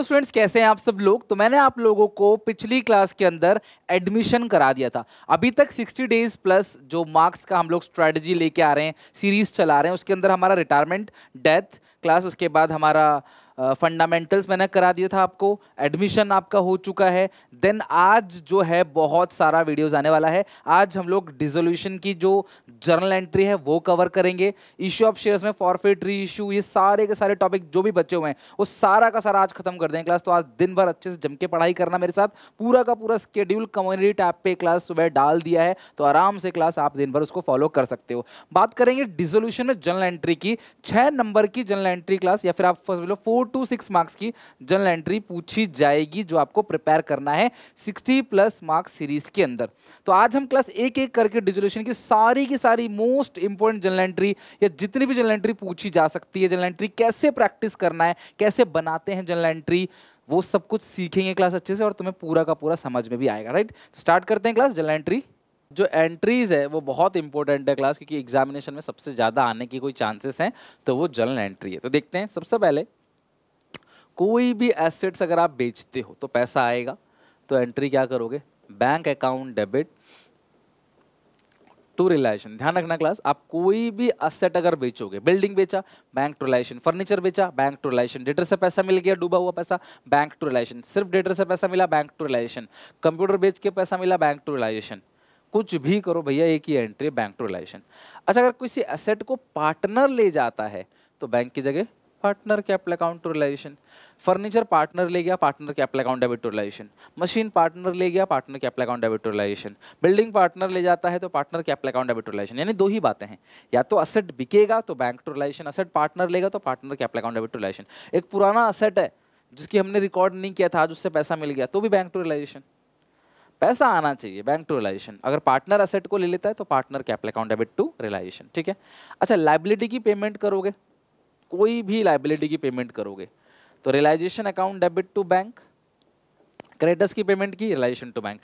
तो स्टूडेंट्स कैसे हैं आप सब लोग तो मैंने आप लोगों को पिछली क्लास के अंदर एडमिशन करा दिया था अभी तक 60 डेज प्लस जो मार्क्स का हम लोग स्ट्रेटजी लेके आ रहे हैं सीरीज चला रहे हैं उसके अंदर हमारा रिटायरमेंट डेथ क्लास उसके बाद हमारा फंडामेंटल्स मैंने करा दिया था आपको एडमिशन आपका हो चुका है देन आज जो है बहुत सारा वीडियोज़ आने वाला है आज हम लोग डिजोल्यूशन की जो जर्नल एंट्री है वो कवर करेंगे इश्यू ऑफ शेयर्स में री इशू ये सारे के सारे टॉपिक जो भी बचे हुए हैं वो सारा का सारा आज खत्म कर दें क्लास तो आज दिन भर अच्छे से जम के पढ़ाई करना मेरे साथ पूरा का पूरा स्केड्यूल कम्युनिटी टैप पे क्लास सुबह डाल दिया है तो आराम से क्लास आप दिन भर उसको फॉलो कर सकते हो बात करेंगे डिजोल्यूशन में जर्नल एंट्री की छः नंबर की जर्नल एंट्री क्लास या फिर आप first four to six marks की जनरल एंट्री पूछी जाएगी जो आपको प्रिपेयर करना है सिक्सटी प्लस मार्क्स सीरीज के अंदर तो आज हम क्लास एक एक करके डिजोल्यूशन की सारी की सारी मोस्ट इंपॉर्टेंट जनरल एंट्री या जितनी भी जनरल एंट्री पूछी जा सकती है जनरल एंट्री कैसे प्रैक्टिस करना है कैसे बनाते हैं जनरल एंट्री वो सब कुछ सीखेंगे क्लास अच्छे से और तुम्हें पूरा का पूरा समझ में भी आएगा राइट तो स्टार्ट करते हैं क्लास जनरल एंट्री जो एंट्रीज़ है वो बहुत इंपॉर्टेंट है क्लास क्योंकि एग्जामिनेशन में सबसे ज़्यादा आने की कोई चांसेस हैं तो वो जनरल एंट्री है तो देखते हैं सबसे पहले कोई भी एसेट्स अगर आप बेचते हो तो पैसा आएगा तो एंट्री क्या करोगे bank account debit to realisation ध्यान रखना क्लास आप कोई भी असेट अगर बेचोगे बिल्डिंग बेचा बैंक टू रिलाइजेशन फर्नीचर बेचा बैंक टू रिलाइजेशन डेटर से पैसा मिल गया डूबा हुआ पैसा बैंक टू रिलाइजेशन सिर्फ डेटर से पैसा मिला बैंक टू रिलाइजेशन कंप्यूटर बेच के पैसा मिला बैंक टू रिलाइजेशन कुछ भी करो भैया एक ही एंट्री बैंक टू रिलाइजेशन अच्छा अगर किसी एसेट को पार्टनर ले जाता है तो बैंक की जगह partner capital account to furniture partner ले गया partner capital account debit to machine partner ले गया partner capital account debit to building partner ले जाता है तो partner capital account debit to यानी दो ही बातें हैं या तो असेट बिकेगा तो बैंक टू असेट पार्टनर लेगा तो partner capital account debit to एक पुराना असेट है जिसकी हमने रिकॉर्ड नहीं किया था आज उससे पैसा मिल गया तो भी बैंक टू पैसा आना चाहिए बैंक टू रिलाइजेशन अगर पार्टनर असेट को ले लेता है तो partner capital account debit to realisation ठीक है अच्छा लाइबिलिटी की पेमेंट करोगे कोई भी लाइबिलिटी की पेमेंट करोगे तो realisation account debit to bank creditors की पेमेंट की realisation to bank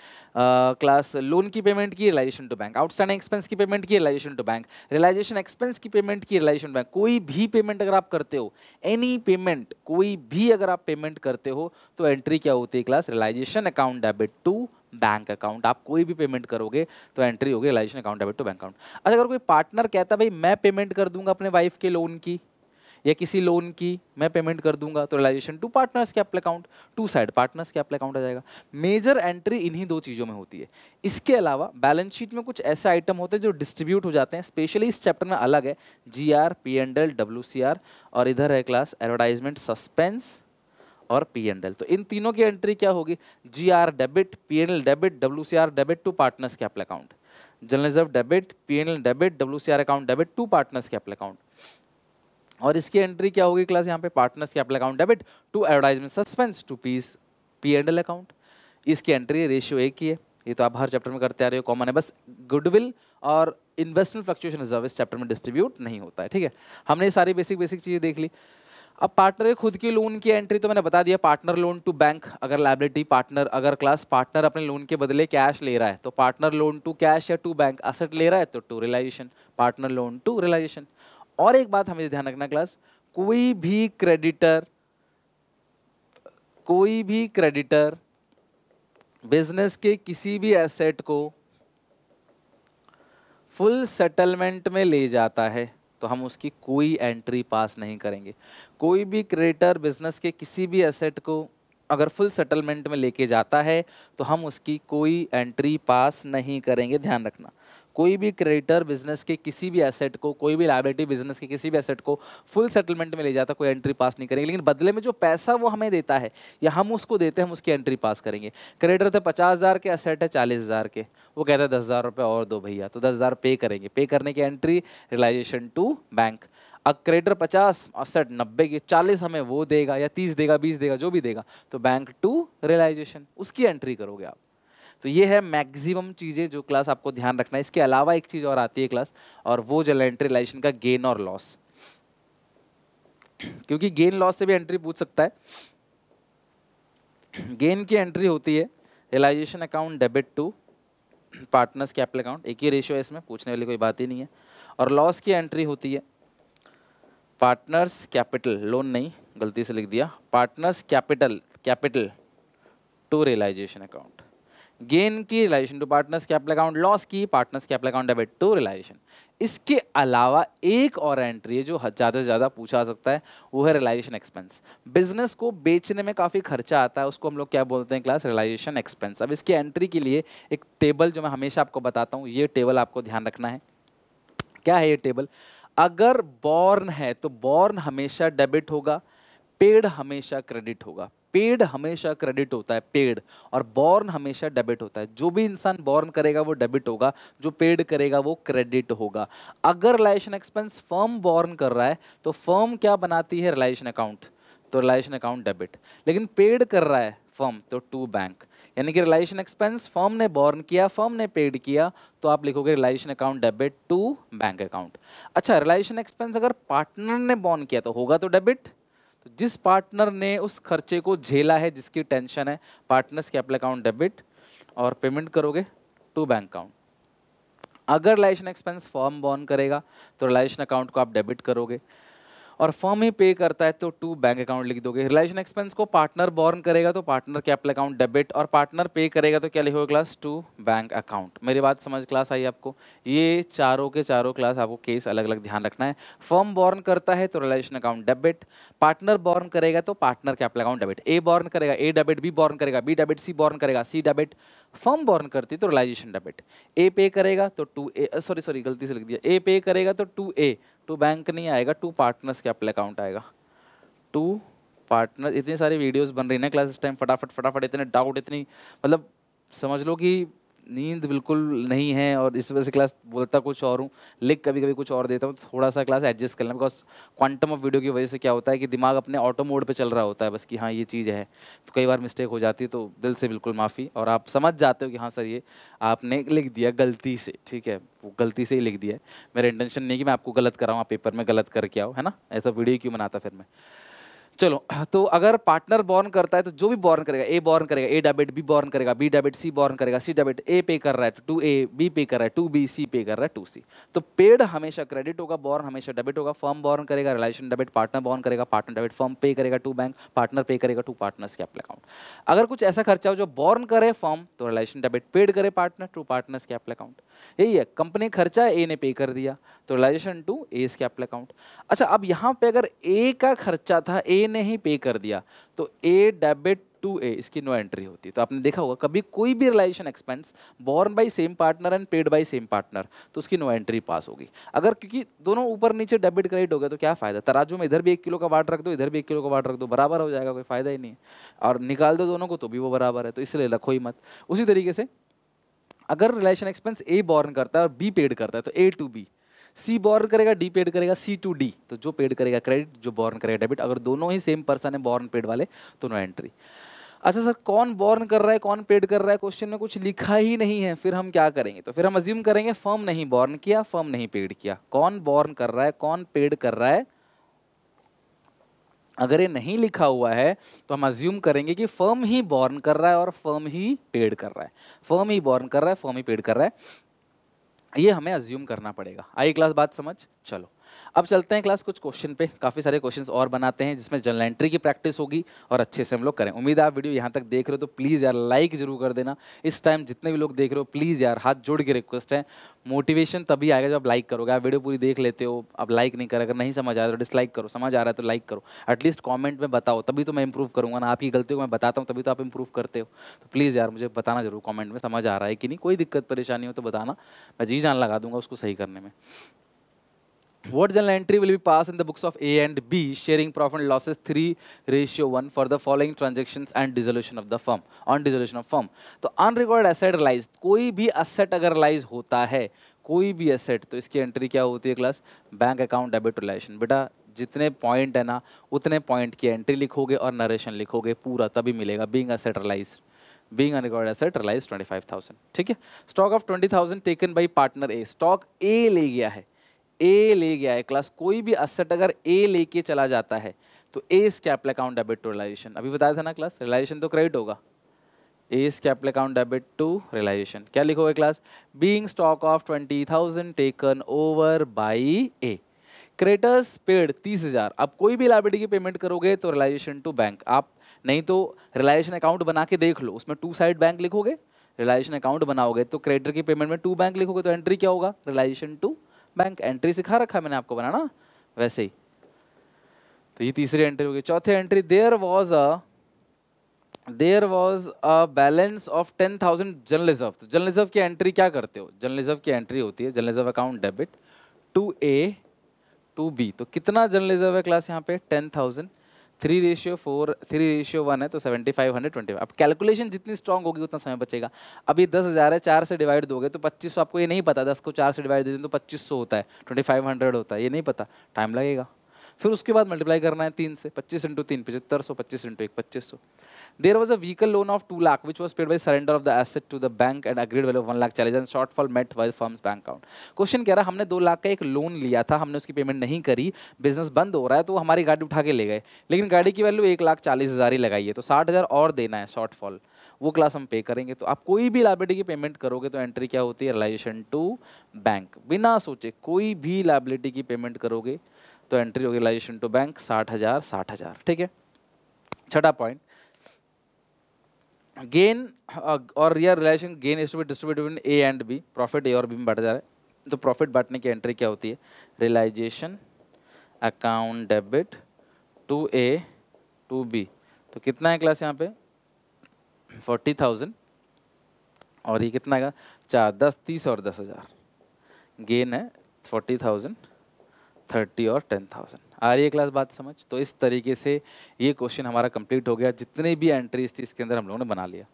class loan की पेमेंट की realisation to bank outstanding expense की पेमेंट की realisation to bank realisation expense की पेमेंट की रिलाइजेशन बैंक कोई भी पेमेंट अगर आप करते हो एनी पेमेंट कोई भी अगर आप पेमेंट करते हो तो एंट्री क्या होती है class realisation account debit to bank account आप कोई भी पेमेंट करोगे तो एंट्री होगी realisation account debit to bank account अच्छा अगर कोई पार्टनर कहता भाई मैं पेमेंट कर दूंगा अपने वाइफ के लोन की या किसी लोन की मैं पेमेंट कर दूंगा तो realisation to partners capital account to side partners capital account आ जाएगा मेजर एंट्री इन्हीं दो चीज़ों में होती है इसके अलावा बैलेंस शीट में कुछ ऐसे आइटम होते हैं जो डिस्ट्रीब्यूट हो जाते हैं स्पेशली इस चैप्टर में अलग है G R P and L W C R और इधर है क्लास एडवर्टाइजमेंट सस्पेंस और पी एंड एल तो इन तीनों की एंट्री क्या होगी G R debit P N L debit W C R debit to partners capital account general reserve debit P N L debit W C R account debit to partners capital account और इसकी entry क्या होगी class यहाँ पे partners capital account debit to advertisement suspense to piece P and L account इसकी entry ratio एक ही है ये तो आप हर चैप्टर में करते आ रहे हो कॉमन है बस गुडविल और इन्वेस्टमेंट फ्लक्चुएशन रिजर्व इस चैप्टर में डिस्ट्रीब्यूट नहीं होता है ठीक है हमने ये सारी बेसिक बेसिक चीज़ें देख ली अब पार्टनर खुद की लोन की एंट्री तो मैंने बता दिया पार्टनर लोन टू बैंक अगर लाइबिलिटी पार्टनर अगर क्लास पार्टनर अपने लोन के बदले कैश ले रहा है तो पार्टनर लोन टू कैश या टू बैंक असेट ले रहा है तो to realisation partner loan to realisation और एक बात हमें ध्यान रखना क्लास कोई भी क्रेडिटर कोई भी क्रेडिटर बिजनेस के किसी भी एसेट को फुल सेटलमेंट में ले जाता है तो हम उसकी कोई एंट्री पास नहीं करेंगे कोई भी क्रेडिटर बिजनेस के किसी भी एसेट को अगर फुल सेटलमेंट में लेके जाता है तो हम उसकी कोई एंट्री पास नहीं करेंगे ध्यान रखना कोई भी क्रेडिटर बिजनेस के किसी भी एसेट को कोई भी लाइबिलिटी बिजनेस के किसी भी एसेट को फुल सेटलमेंट में ले जाता कोई एंट्री पास नहीं करेंगे लेकिन बदले में जो पैसा वो हमें देता है या हम उसको देते हैं हम उसकी एंट्री पास करेंगे क्रेडिटर थे पचास हज़ार के एसेट है चालीस हज़ार के वो कहते हैं दस हज़ार रुपये और दो भैया तो दस हज़ार पे करेंगे पे करने की एंट्री रिलाइजेशन टू बैंक अब क्रेडिटर पचास अड़सठ नब्बे की चालीस हमें वो देगा या तीस देगा बीस देगा जो भी देगा तो बैंक टू रियलाइजेशन उसकी एंट्री करोगे आप तो ये है मैक्सिमम चीज़ें जो क्लास आपको ध्यान रखना है इसके अलावा एक चीज़ और आती है क्लास और वो एंट्री लाइसेंस का गेन और लॉस क्योंकि गेन लॉस से भी एंट्री पूछ सकता है गेन की एंट्री होती है realisation account debit to partners capital account एक ही रेशियो है इसमें पूछने वाली कोई बात ही नहीं है और लॉस की एंट्री होती है पार्टनर्स कैपिटल लोन नहीं गलती से लिख दिया partners capital capital to realisation account gain की realisation to partners capital account loss की partners capital account debit to realisation इसके अलावा एक और एंट्री है जो ज़्यादा से ज़्यादा पूछा जा सकता है वो है रिलाइजेशन एक्सपेंस बिजनेस को बेचने में काफ़ी खर्चा आता है उसको हम लोग क्या बोलते हैं क्लास रिलाइजेशन एक्सपेंस अब इसकी एंट्री के लिए एक टेबल जो मैं हमेशा आपको बताता हूँ ये टेबल आपको ध्यान रखना है क्या है ये टेबल अगर बॉर्न है तो बॉर्न हमेशा डेबिट होगा पेड हमेशा क्रेडिट होगा पेड हमेशा क्रेडिट होता है पेड और बॉर्न हमेशा डेबिट होता है जो भी इंसान बॉर्न करेगा वो डेबिट होगा जो पेड करेगा वो क्रेडिट होगा अगर रिलेशन एक्सपेंस फर्म बॉर्न कर रहा है तो फर्म क्या बनाती है रिलेशन अकाउंट तो रिलेशन अकाउंट डेबिट लेकिन पेड कर रहा है फर्म तो टू बैंक यानी कि रिलायशन एक्सपेंस फर्म ने बॉर्न किया फर्म ने पेड किया तो आप लिखोगे relation account debit to bank account अच्छा रिलायशन एक्सपेंस अगर पार्टनर ने बॉर्न किया तो होगा तो डेबिट तो जिस पार्टनर ने उस खर्चे को झेला है जिसकी टेंशन है पार्टनर्स कैपिटल अकाउंट डेबिट और पेमेंट करोगे टू बैंक अकाउंट अगर लाइशन एक्सपेंस फॉर्म बॉन करेगा तो लाइशन अकाउंट को आप डेबिट करोगे और फर्म ही पे करता है तो टू बैंक अकाउंट लिख दोगे रिलेशन एक्सपेंस को पार्टनर बॉर्न करेगा तो पार्टनर कैपिटल अकाउंट डेबिट और पार्टनर पे करेगा तो क्या लिखोगे क्लास टू बैंक अकाउंट मेरी बात समझ क्लास आई आपको ये चारों के चारों क्लास आपको केस अलग अलग ध्यान रखना है फर्म बॉर्न करता है तो relation account debit partner borne करेगा तो partner capital account debit A borne करेगा ए डेबिट बी बॉर्न करेगा बी डेबिट सी बॉर्न करेगा सी डेबिट फर्म बॉर्न करती तो रिलाइजेशन डेबिट ए पे करेगा तो टू ए सॉरी सॉरी गलती से लिख दिया ए पे करेगा तो टू ए टू बैंक नहीं आएगा टू पार्टनर्स के अपल अकाउंट आएगा टू पार्टनर इतनी सारी वीडियोस बन रही ना क्लास टाइम फटाफट फटाफट इतने डाउट इतनी मतलब समझ लो कि नींद बिल्कुल नहीं है और इस वजह से क्लास बोलता कुछ और हूँ लिख कभी कभी कुछ और देता हूँ थोड़ा सा क्लास एडजस्ट करना बिकॉज क्वांटम ऑफ वीडियो की वजह से क्या होता है कि दिमाग अपने ऑटो मोड पे चल रहा होता है बस कि हाँ ये चीज़ है तो कई बार मिस्टेक हो जाती है तो दिल से बिल्कुल माफ़ी और आप समझ जाते हो कि हाँ सर ये आपने लिख दिया गलती से ठीक है वो गलती से ही लिख दिया है मेरा इंटेंशन नहीं कि मैं आपको गलत कराऊँ आप पेपर में गलत करके आओ है ना ऐसा वीडियो क्यों बनाता फिर मैं चलो तो अगर पार्टनर बॉर्न करता है तो जो भी बॉर्न करेगा ए बॉर्न करेगा ए डेबिट बी बॉर्न करेगा बी डेबिट सी बॉर्न करेगा सी डेबिट ए पे कर रहा है तो टू ए बी पे कर रहा है टू बी सी पे कर रहा है टू सी तो पेड हमेशा क्रेडिट होगा बॉर्न हमेशा डेबिट होगा फर्म बॉर्न करेगा रिलेशन डेबिट पार्टनर बॉर्न करेगा पार्टनर डेबिट फर्म पे करेगा टू बैंक पार्टनर पे करेगा टू पार्टनर्स कैपिटल अकाउंट अगर कुछ ऐसा खर्चा हो जो बॉर्न करे फर्म तो रिलेशन डेबिट पेड करे partner to partners capital account यही है कंपनी खर्चा ए ने पे कर दिया तो realisation to A capital account अच्छा अब यहाँ पे अगर ए का खर्चा था ए ने ही पे कर दिया तो ए डेबिट टू ए इसकी नो एंट्री होती है तो आपने देखा होगा कभी कोई भी realisation expense borne by same partner and paid by same partner तो उसकी नो एंट्री पास होगी अगर क्योंकि दोनों ऊपर नीचे डेबिट क्रेडिट हो गया तो क्या फ़ायदा तराजू में इधर भी एक किलो का वाट रख दो इधर भी एक किलो का वाट रख दो बराबर हो जाएगा कोई फ़ायदा ही नहीं और निकाल दो दोनों को तो भी वो बराबर है तो इसलिए रखो ही मत उसी तरीके से अगर रिलेशन एक्सपेंस ए बॉर्न करता है और बी पेड करता है तो A to B C borne करेगा डी पेड करेगा सी टू डी तो जो पेड करेगा क्रेडिट जो बॉर्न करेगा डेबिट अगर दोनों ही सेम पर्सन है बॉर्न पेड वाले तो नो एंट्री अच्छा सर कौन बॉर्न कर रहा है कौन पेड कर रहा है क्वेश्चन में कुछ लिखा ही नहीं है फिर हम क्या करेंगे तो फिर हम अज्यूम करेंगे फर्म नहीं बॉर्न किया फर्म नहीं पेड किया कौन बॉर्न कर रहा है कौन पेड कर रहा है अगर ये नहीं लिखा हुआ है तो हम अज्यूम करेंगे कि फर्म ही बॉर्न कर रहा है और फर्म ही पेड कर रहा है फर्म ही बॉर्न कर रहा है फर्म ही पेड कर रहा है ये हमें अज्यूम करना पड़ेगा आई क्लास बात समझ चलो अब चलते हैं क्लास कुछ क्वेश्चन पे काफ़ी सारे क्वेश्चन और बनाते हैं जिसमें जनरल एंट्री की प्रैक्टिस होगी और अच्छे से हम लोग करें उम्मीद है आप वीडियो यहाँ तक देख रहे हो तो प्लीज़ यार लाइक जरूर कर देना इस टाइम जितने भी लोग देख रहे हो प्लीज़ यार हाथ जोड़ के रिक्वेस्ट है मोटिवेशन तभी आएगा जब आप लाइक करोगे आप वीडियो पूरी देख लेते हो आप लाइक नहीं करें अगर नहीं समझ आ रहा तो डिसलाइक करो समझ आ रहा है तो लाइक करो एटलीस्ट कॉमेंट में बताओ तभी तो मैं इंप्रूव करूँगा ना आपकी गलती को मैं बताता हूँ तभी तो आप इंप्रूव करते हो तो प्लीज़ यार मुझे बताना जरूर कॉमेंट में समझ आ रहा है कि नहीं कोई दिक्कत परेशानी हो तो बताना मैं जी जान लगा दूंगा उसको सही करने में What journal entry will be passed in the books of A and B, sharing profit and losses three ratio one for the following transactions and dissolution of the firm, on dissolution of firm. तो unrecorded asset realized, कोई भी asset अगर realized होता है, कोई भी asset, तो इसकी entry क्या होती है class bank account debit relation बेटा जितने point है ना उतने point की entry लिखोगे और narration लिखोगे पूरा तभी मिलेगा being asset realise being unrecorded asset realized twenty five thousand ठीक है stock of twenty thousand taken by partner A stock A ले गया है ए ले गया है क्लास कोई भी असेट अगर ए लेके चला जाता है तो A's capital account debit to realisation अभी बताया था ना क्लास रिलाइजेशन तो क्रेडिट होगा A's capital account debit to realisation क्या लिखोगे class being stock of twenty thousand taken over by A creditors paid तीस हज़ार आप कोई भी लाइब्रेटी की पेमेंट करोगे तो रिलाइजेशन टू बैंक आप नहीं तो रिलाइजेशन अकाउंट बना के देख लो उसमें टू साइड बैंक लिखोगे रिलाइजेशन अकाउंट बनाओगे तो क्रेडिटर की पेमेंट में टू बैंक लिखोगे तो एंट्री क्या होगा रिलाइजेशन टू बैंक एंट्री सिखा रखा है मैंने आपको बनाना वैसे ही तो ये तीसरी एंट्री होगी चौथी entry there was a there was a balance of ten thousand journalism तो जर्नलिज्म की एंट्री क्या करते हो जर्नलिज्म की एंट्री होती है journalism account debit to A to B तो कितना जर्नलिज्म है क्लास यहाँ पे ten thousand three ratio four three ratio one है तो सेवेंटी फाइव हंड्रेड ट्वेंटी अब कैलकुलेशन जितनी स्ट्रॉग होगी उतना समय बचेगा अभी दस हज़ार है चार से डिवाइड दोगे तो पच्चीस सौ आपको ये नहीं पता दस को चार से डिवाइड देते दें तो पच्चीस सौ होता है ट्वेंटी फाइव हंड्रेड होता है ये नहीं पता टाइम लगेगा फिर उसके बाद मल्टीप्लाई करना है तीन से पच्चीस इंटू तीन पचहत्तर सौ पच्चीस इंटू एक पच्चीस सौ there was a vehicle loan of two lakh which was paid by surrender of the asset to the bank and agreed value one lakh चालीस and shortfall met by firm's bank account question कह रहा हमने दो लाख का एक loan लिया था हमने उसकी पेमेंट नहीं करी बिजनेस बंद हो रहा है तो हमारी गाड़ी उठा के ले गए लेकिन गाड़ी की वैल्यू एक लाख चालीस हज़ार ही लगाई है तो साठ हज़ार और देना है शॉर्ट फॉल वो क्लास हम पे करेंगे तो आप कोई भी लाइबिलिटी की पेमेंट करोगे तो एंट्री क्या होती है रिलाइजेशन टू बैंक बिना सोचे कोई भी लाइबिलिटी की पेमेंट करोगे तो एंट्री होगी रिलाइजेशन टू बैंक साठ हज़ार साठ हज़ार ठीक है छठा पॉइंट गेन uh, और rear realisation gain is to be distribute A and B profit A और बी में बढ़ जा रहा है तो प्रॉफिट बांटने की एंट्री क्या होती है realisation account debit to A to B तो कितना है क्लास यहाँ पे फोर्टी थाउजेंड और ये कितना है चार दस तीस और दस हज़ार गेन है फोर्टी थाउजेंड थर्टी और टेन थाउजेंड आ रही है क्लास बात समझ तो इस तरीके से ये क्वेश्चन हमारा कंप्लीट हो गया जितने भी एंट्रीज थी इसके अंदर हम लोगों ने बना लिया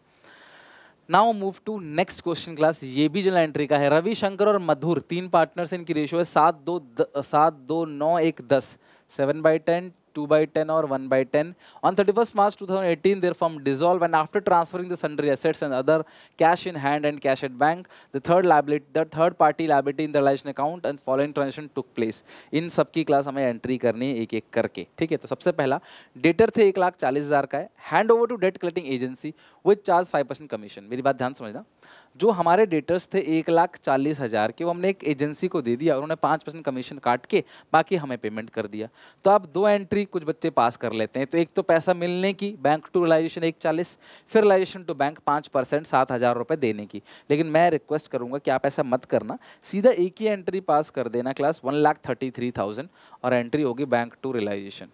now move to next question class ये भी जनरल एंट्री का है रविशंकर और मधुर तीन पार्टनर्स इनकी रेशियो है सात दो द, सात दो नौ एक दस seven by ten 2 by 10 or 1 by 10. On 31st March 2018, their firm dissolved and after transferring the sundry assets and other cash in hand and cash at bank, the third liability, the third party liability in the relation account and following transaction took place. इन सबकी class हमें entry करनी है एक एक करके ठीक है तो सबसे पहला डेटर थे एक लाख चालीस हज़ार का है hand over to debt collecting agency with charge five percent commission मेरी बात ध्यान समझना जो हमारे डेटर्स थे एक लाख चालीस हज़ार के वो हमने एक एजेंसी को दे दिया उन्होंने पाँच परसेंट कमीशन काट के बाकी हमें पेमेंट कर दिया तो आप दो एंट्री कुछ बच्चे पास कर लेते हैं तो एक तो पैसा मिलने की बैंक टू रिलाइजेशन एक चालीस फिर रिलाइजेशन टू बैंक पाँच परसेंट सात हज़ार रुपये देने की लेकिन मैं रिक्वेस्ट करूँगा कि आप ऐसा मत करना सीधा एक ही एंट्री पास कर देना class one lakh thirty three thousand और एंट्री होगी bank to realisation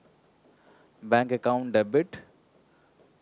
bank account debit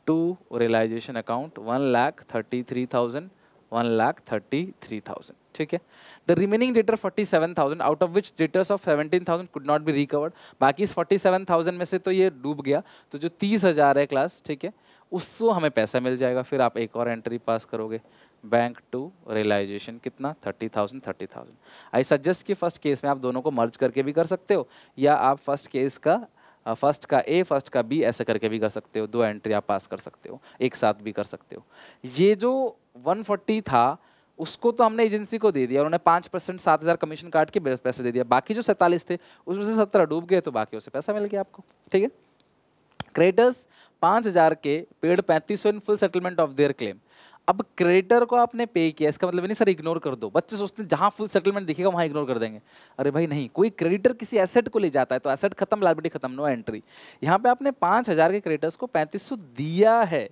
to realisation account one lakh thirty three thousand one lakh thirty three thousand ठीक है the remaining debtor forty seven thousand out of which debtors of seventeen thousand could not be recovered बाकी इस forty seven thousand में से तो ये डूब गया तो जो तीस हज़ार है क्लास ठीक है उससे हमें पैसा मिल जाएगा फिर आप एक और एंट्री पास करोगे बैंक टू रियलाइजेशन कितना thirty thousand thirty thousand I suggest कि फर्स्ट केस में आप दोनों को मर्ज करके भी कर सकते हो या आप फर्स्ट केस का फर्स्ट uh, का ए फर्स्ट का बी ऐसे करके भी कर सकते हो दो एंट्री आप पास कर सकते हो एक साथ भी कर सकते हो ये जो 140 था उसको तो हमने एजेंसी को दे दिया उन्होंने पाँच परसेंट सात हज़ार कमीशन काट के पैसे दे दिया बाकी जो सैंतालीस थे उसमें से सत्रह डूब गए तो बाकी उसे पैसा मिल गया आपको ठीक है क्रेडिटर्स पाँच हज़ार के पेड पैंतीस सौ in full settlement of their claim अब क्रेडिटर को आपने पे किया इसका मतलब नहीं सर इग्नोर कर दो बच्चे सोचते हैं जहाँ फुल सेटलमेंट दिखेगा वहाँ इग्नोर कर देंगे अरे भाई नहीं कोई क्रेडिटर किसी एसेट को ले जाता है तो एसेट खत्म लाइबिलिटी खत्म नो एंट्री यहाँ पे आपने पाँच हज़ार के क्रेडिटर्स को पैंतीस सौ दिया है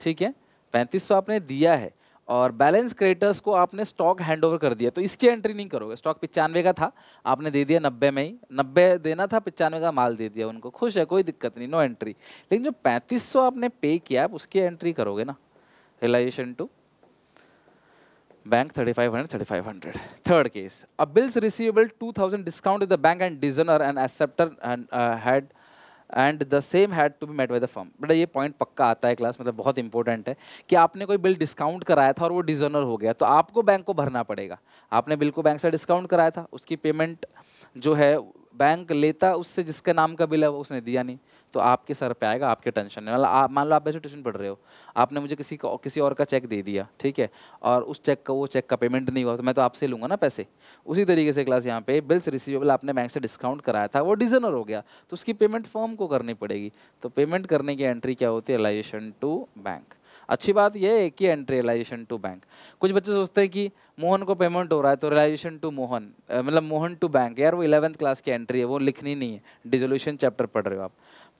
ठीक है पैंतीस आपने दिया है और बैलेंस क्रेडिटर्स को आपने स्टॉक हैंडओवर कर दिया तो इसकी एंट्री नहीं करोगे स्टॉक पचानवे का था आपने दे दिया नब्बे में ही नब्बे देना था पचानवे का माल दे दिया उनको खुश है कोई दिक्कत नहीं नो एंट्री लेकिन जो पैंतीस सौ आपने पे किया आप उसकी एंट्री करोगे ना realisation to bank thirty five hundred thirty five hundred third case अब bills receivable two thousand discount the bank and dishonour and acceptor had and the same had to be met by the firm बेटा ये point पक्का आता है class मतलब बहुत important है कि आपने कोई बिल डिस्काउंट कराया था और वो डिजोनर हो गया तो आपको बैंक को भरना पड़ेगा आपने बिल को बैंक से डिस्काउंट कराया था उसकी पेमेंट जो है बैंक लेता उससे जिसके नाम का बिल है वो उसने दिया नहीं तो आपके सर पे आएगा आपके टेंशन में मतलब आप मान लो आप वैसे ट्यूशन पढ़ रहे हो आपने मुझे किसी को किसी और का चेक दे दिया ठीक है और उस चेक का वो चेक का पेमेंट नहीं हुआ तो मैं तो आपसे लूँगा ना पैसे उसी तरीके से क्लास यहाँ पे बिल्स रिसीवेबल आपने बैंक से डिस्काउंट कराया था वो डिजनर हो गया तो उसकी पेमेंट फॉर्म को करनी पड़ेगी तो पेमेंट करने की एंट्री क्या होती है रिलाइजेशन टू बैंक अच्छी बात यह है कि एंट्री रिलाइजेशन टू बैंक कुछ बच्चे सोचते हैं कि मोहन को पेमेंट हो रहा है तो रिलाइजेशन टू मोहन मतलब मोहन टू बैंक यार वो इलेवंथ क्लास की एंट्री है वो लिखनी नहीं है डिजोल्यूशन चैप्टर पढ़ रहे हो आप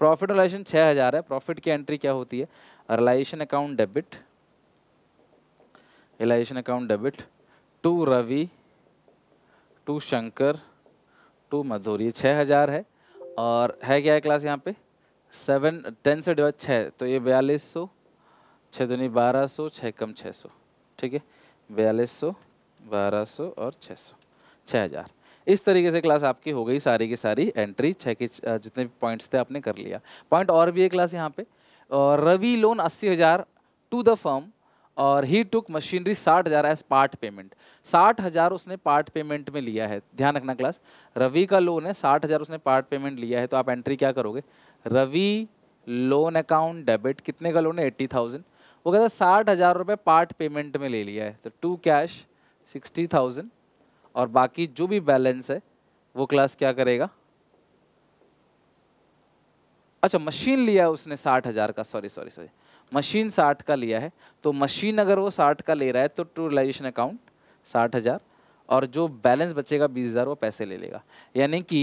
प्रॉफिट रिलाइजेशन छः हज़ार है प्रॉफिट की एंट्री क्या होती है realisation account debit realisation account debit to Ravi to Shankar to Madhur ये छः हज़ार है और है क्या है क्लास यहाँ पे सेवन टेन से डिवाइड छः तो ये बयालीस सौ छः दूनी बारह सौ छः कम छः सौ ठीक है बयालीस सौ बारह सौ और छः सौ छः हज़ार इस तरीके से क्लास आपकी हो गई सारी की सारी एंट्री छः के जितने भी पॉइंट्स थे आपने कर लिया पॉइंट और भी है क्लास यहाँ पे और रवि लोन अस्सी हज़ार टू द फर्म और ही टुक मशीनरी साठ हज़ार एज पार्ट पेमेंट साठ हज़ार उसने पार्ट पेमेंट में लिया है ध्यान रखना क्लास रवि का लोन है साठ हज़ार उसने पार्ट पेमेंट लिया है तो आप एंट्री क्या करोगे रवि लोन अकाउंट डेबिट कितने का लोन है एट्टी थाउजेंड वो कहता है साठ हज़ार रुपये पार्ट पेमेंट में ले लिया है तो टू कैश सिक्सटी थाउजेंड और बाकी जो भी बैलेंस है वो क्लास क्या करेगा अच्छा मशीन लिया उसने साठ हज़ार का सॉरी सॉरी सॉरी मशीन साठ का लिया है तो मशीन अगर वो साठ का ले रहा है तो टूरलाइजेशन अकाउंट साठ हज़ार और जो बैलेंस बचेगा बीस हज़ार वो पैसे ले लेगा यानी कि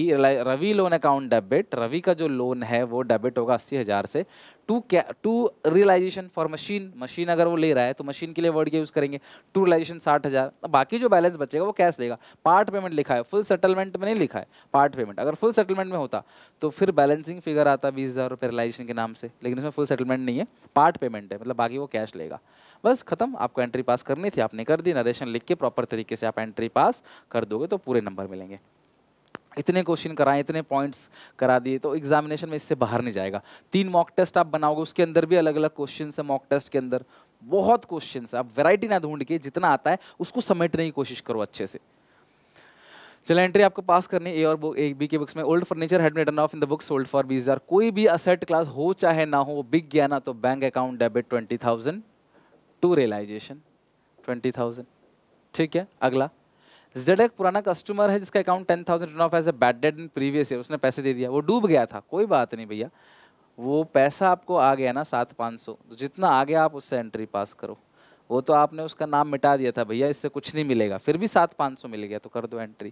Ravi loan account debit Ravi का जो लोन है वो डेबिट होगा अस्सी हज़ार से टू क्या to realisation for machine machine अगर वो ले रहा है तो मशीन के लिए वर्ड यूज़ करेंगे टू रियलाइजेशन साठ हज़ार बाकी जो बैलेंस बचेगा वो कैश लेगा पार्ट पेमेंट लिखा है फुल सेटलमेंट में नहीं लिखा है पार्ट पेमेंट अगर फुल सेटलमेंट में होता तो फिर बैलेंसिंग फिगर आता बीस हज़ार रुपये रियलाइजेशन के नाम से लेकिन इसमें फुल सेटलमेंट नहीं है पार्ट पेमेंट है मतलब बाकी वो कैश लेगा बस खत्म आपको एंट्री पास करनी थी आपने कर दी नरेशन लिख के प्रॉपर तरीके से आप एंट्री पास कर दोगे तो पूरे नंबर मिलेंगे इतने क्वेश्चन कराएं इतने पॉइंट्स करा दिए तो एग्जामिनेशन में इससे बाहर नहीं जाएगा तीन मॉक टेस्ट आप बनाओगे उसके अंदर भी अलग अलग क्वेश्चन है मॉक टेस्ट के अंदर बहुत क्वेश्चन है आप वेराइटी ना ढूंढ के जितना आता है उसको समेटने की कोशिश करो अच्छे से चलो एंट्री आपको पास करनी ए और ए बी के बुक्स में old furniture had made off in the books old for बीस हज़ार कोई भी असेट क्लास हो चाहे ना हो बिग गया ना तो bank account debit twenty thousand to realisation twenty thousand ठीक है अगला जेड एक पुराना कस्टमर है जिसका account ten thousand run off as a bad debt in previous है उसने पैसे दे दिया वो डूब गया था कोई बात नहीं भैया वो पैसा आपको आ गया ना सात पाँच सौ तो जितना आ गया आप उससे एंट्री पास करो वो तो आपने उसका नाम मिटा दिया था भैया इससे कुछ नहीं मिलेगा फिर भी सात पाँच सौ मिल गया तो कर दो एंट्री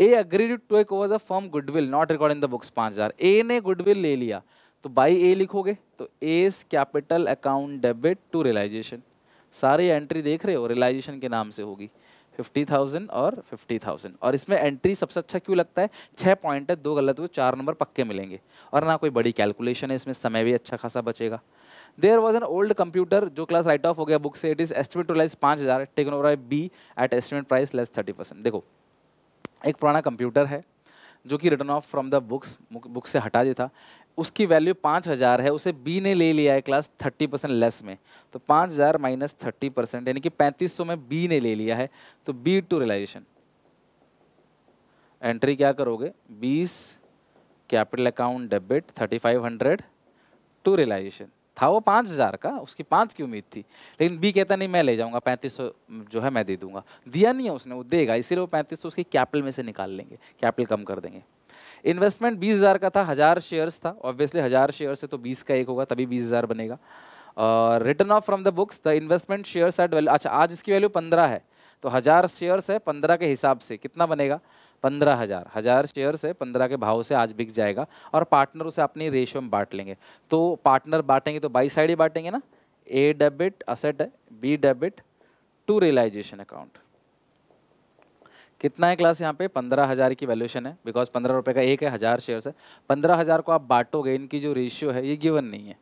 ए अग्री टू एक over the firm goodwill not record in the books पाँच हज़ार ए ने गुडविल ले लिया तो बाई ए लिखोगे तो S capital account debit to realisation सारी एंट्री देख रहे हो रियलाइजेशन के नाम से होगी फिफ्टी थाउजेंड और फिफ्टी थाउजेंड और इसमें एंट्री सबसे अच्छा क्यों लगता है छः पॉइंट है दो गलत हुए चार नंबर पक्के मिलेंगे और ना कोई बड़ी कैलकुलेशन है इसमें समय भी अच्छा खासा बचेगा there was an old computer जो क्लास राइट ऑफ हो गया बुक से it is estimate to price पाँच हज़ार taken over B at estimate price less thirty percent देखो एक पुराना कंप्यूटर है जो कि written off from the books book से हटा दिया था उसकी वैल्यू पाँच हज़ार है उसे बी ने ले लिया है क्लास थर्टी परसेंट लेस में तो पाँच हज़ार माइनस थर्टी परसेंट यानी कि पैंतीस सौ में बी ने ले लिया है तो बी टू रिलाइजेशन एंट्री क्या करोगे B's capital account debit thirty five hundred to realisation था वो पाँच हज़ार का उसकी पाँच की उम्मीद थी लेकिन बी कहता नहीं मैं ले जाऊंगा पैंतीस सौ जो है मैं दे दूंगा दिया नहीं है उसने वो देगा इसीलिए वो पैंतीस सौ उसकी कैपिटल में से निकाल लेंगे कैपिटल कम कर देंगे इन्वेस्टमेंट बीस हज़ार का था हज़ार शेयर्स था ऑब्वियसली हज़ार शेयर से तो बीस का एक होगा तभी बीस हज़ार बनेगा और written off from the books the investment shares at value अच्छा आज इसकी वैल्यू पंद्रह है तो हज़ार शेयर्स है पंद्रह के हिसाब से कितना बनेगा पंद्रह हज़ार हज़ार शेयर्स है पंद्रह के भाव से आज बिक जाएगा और पार्टनर उसे अपनी रेशियो में बांट लेंगे तो पार्टनर बांटेंगे तो बाई साइड ही बांटेंगे ना ए डेबिट असेट है B debit to realisation account कितना है क्लास यहाँ पे पंद्रह हज़ार की वैल्यूशन है बिकॉज पंद्रह रुपये का एक है हज़ार शेयर है पंद्रह हज़ार को आप बांटोगे इनकी जो रेशियो है ये गिवन नहीं है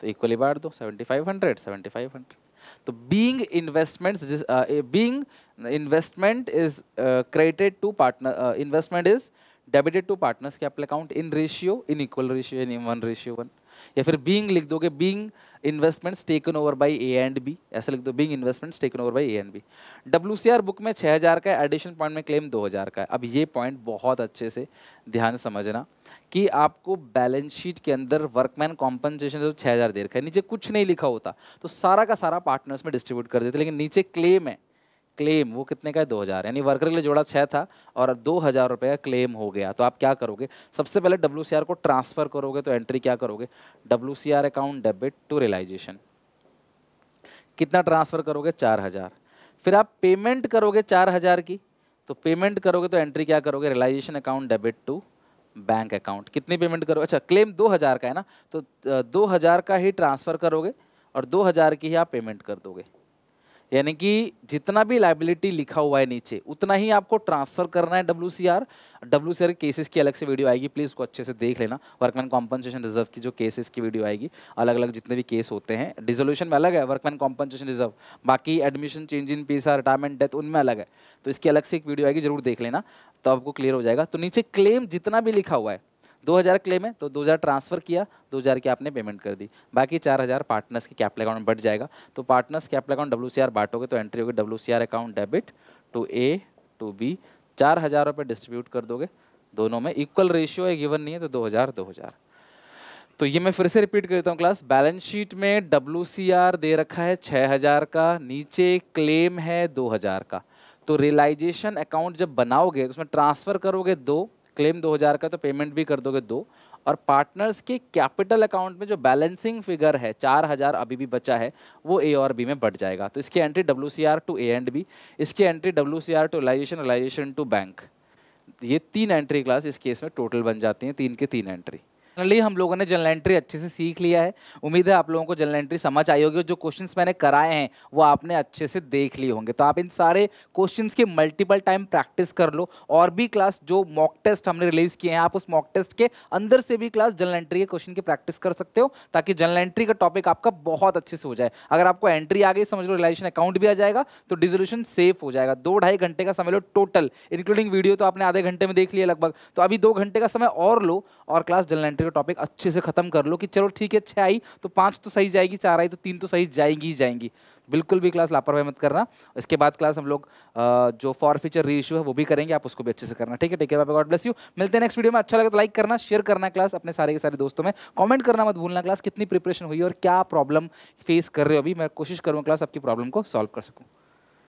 तो इक्वली बांट दो seventy five hundred seventy five hundred तो being investment being investment is credited to partner investment is debited to partners capital account in ratio in equal ratio in one ratio one या फिर being लिख दोगे being investments taken over by A and B ऐसा लिख दो being investments taken over by A and B W C R book में छः हज़ार का एडिशन पॉइंट में क्लेम दो हज़ार का है अब ये पॉइंट बहुत अच्छे से ध्यान समझना कि आपको बैलेंस शीट के अंदर वर्कमैन कॉम्पनसेशन जो छः हज़ार दे रखा है नीचे कुछ नहीं लिखा होता तो सारा का सारा पार्टनर्स में डिस्ट्रीब्यूट कर देते लेकिन नीचे क्लेम है क्लेम वो कितने का है दो हज़ार यानी वर्कर के लिए जोड़ा छः था और दो हज़ार रुपये का क्लेम हो गया तो आप क्या करोगे सबसे पहले डब्ल्यू को ट्रांसफ़र करोगे तो एंट्री क्या करोगे W account debit to realisation कितना ट्रांसफ़र करोगे चार हज़ार फिर आप पेमेंट करोगे चार हज़ार की तो पेमेंट करोगे तो एंट्री क्या करोगे realisation account debit to bank account कितनी पेमेंट करोगे अच्छा क्लेम दो हज़ार का है ना तो दो हज़ार का ही ट्रांसफ़र करोगे और दो हज़ार की ही आप पेमेंट कर दोगे यानी कि जितना भी लाइबिलिटी लिखा हुआ है नीचे उतना ही आपको ट्रांसफर करना है W C R W C R cases की अलग से वीडियो आएगी प्लीज़ उसको अच्छे से देख लेना वर्कमैन कॉम्पनसेशन रिजर्व की जो केसेस की वीडियो आएगी अलग अलग जितने भी केस होते हैं डिजोल्यूशन में अलग है वर्कमैन कॉम्पनसेशन रिजर्व बाकी एडमिशन चेंज इन पीसा रिटायरमेंट डेथ उनमें अलग है तो इसकी अलग से एक वीडियो आएगी जरूर देख लेना तो आपको क्लियर हो जाएगा तो नीचे क्लेम जितना भी लिखा हुआ है 2000 क्लेम है तो 2000 ट्रांसफ़र किया 2000 की आपने पेमेंट कर दी बाकी 4000 पार्टनर्स के कैपिटल अकाउंट बढ़ जाएगा तो पार्टनर्स कैपिटल अकाउंट डब्ल्यू बांटोगे तो एंट्री होगी W account debit to A to B चार हज़ार रुपये डिस्ट्रीब्यूट कर दोगे दोनों में इक्वल रेशियो है गिवन नहीं है तो दो हज़ार दो हज़ार तो ये मैं फिर से रिपीट करता हूँ क्लास बैलेंस शीट में डब्ल्यू दे रखा है छः हज़ार का नीचे क्लेम है दो हज़ार का तो रियलाइजेशन अकाउंट जब बनाओगे तो उसमें ट्रांसफ़र करोगे दो क्लेम दो हजार का तो पेमेंट भी कर दोगे दो और पार्टनर्स के कैपिटल अकाउंट में जो बैलेंसिंग फिगर है चार हज़ार अभी भी बचा है वो ए और बी में बढ़ जाएगा तो इसकी entry W C R to A and B इसकी entry W C R to realisation realisation to bank ये तीन एंट्री क्लास इस केस में टोटल बन जाती हैं तीन के तीन एंट्री फाइनली हम लोगों ने जनरल एंट्री अच्छे से सीख लिया है उम्मीद है आप लोगों को जनरल एंट्री समझ आई होगी और जो क्वेश्चन मैंने कराए हैं वो आपने अच्छे से देख लिए होंगे तो आप इन सारे क्वेश्चन के मल्टीपल टाइम प्रैक्टिस कर लो और भी क्लास जो मॉक टेस्ट हमने रिलीज किए हैं आप उस मॉक टेस्ट के अंदर से भी क्लास जनरल एंट्री के क्वेश्चन की प्रैक्टिस कर सकते हो ताकि जनरल एंट्री का टॉपिक आपका बहुत अच्छे से हो जाए अगर आपको एंट्री आ गई समझ लो रिलाइजेशन अकाउंट भी आ जाएगा तो डिजोल्यूशन सेफ हो जाएगा दो ढाई घंटे का समय लो टोटल इंक्लूडिंग वीडियो तो आपने आधे घंटे में देख लिया लगभग तो अभी दो घंटे का समय और लो और क्लास जनरल घंटे का टॉपिक अच्छे से खत्म कर लो कि चलो ठीक है छः आई तो पाँच तो सही जाएगी चार आई तो तीन तो सही जाएंगी ही जाएंगी बिल्कुल भी क्लास लापरवाही मत करना इसके बाद क्लास हम लोग जो फॉर फ्यूचर री इशू है वो भी करेंगे आप उसको भी अच्छे से करना ठीक है ठीक है गॉड ब्लेस यू मिलते हैं नेक्स्ट वीडियो में अच्छा लगे तो लाइक करना शेयर करना क्लास अपने सारे के सारे दोस्तों में कमेंट करना मत भूलना क्लास कितनी प्रिपरेशन हुई और क्या प्रॉब्लम फेस कर रहे हो अभी मैं कोशिश करूँगा क्लास आपकी प्रॉब्लम को सॉल्व कर सकूँ